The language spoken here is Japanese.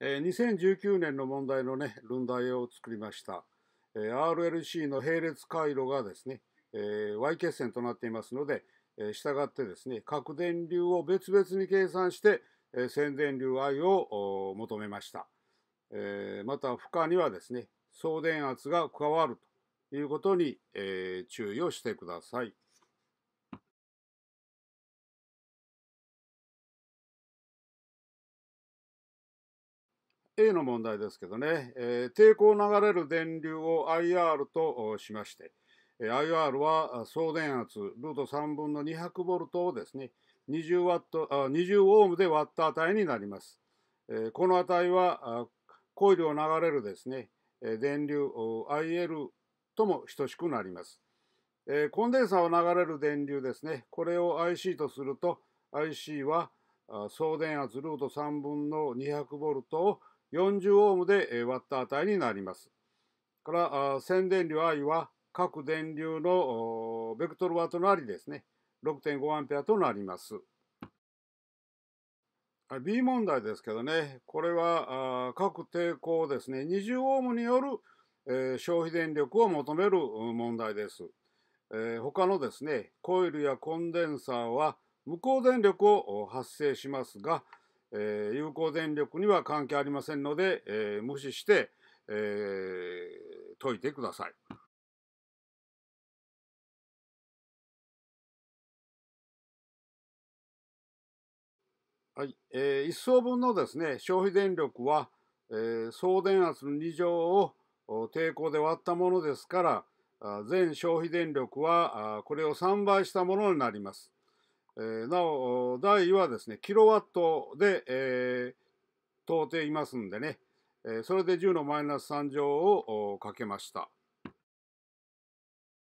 えー、2019年の問題のね、論題を作りました。えー、RLC の並列回路がですね、えー、Y 決線となっていますので、えー、従ってですね、各電流を別々に計算して、えー、電流 I を求めました。えー、また、負荷にはですね、送電圧が加わるということに、えー、注意をしてください。A の問題ですけどね、えー、抵抗流れる電流を IR としまして、IR は送電圧ルート3分の200ボルトをですね20ワットあ20オームで割った値になります。えこの値はコイルを流れるですね電流 IL とも等しくなります。えコンデンサーを流れる電流ですねこれを IC とすると IC は送電圧ルート3分の200ボルトを40オームで割った値になります。から線電流 I は各電流のベクトルワットのありですね6 5アとなります。B 問題ですけどねこれは各抵抗ですね20オームによる、消費電力を求める問題です。他のですねコイルやコンデンサーは無効電力を発生しますがえ有効電力には関係ありませんので、え無視して、え解いてください。はい、えー、一層分のですね消費電力は、えー、送電圧の2乗を抵抗で割ったものですから全消費電力はこれを3倍したものになります。えー、なお、台はですね、キロワットで、えー、通っていますんでね、えー、それで10のマイナス3乗をかけました。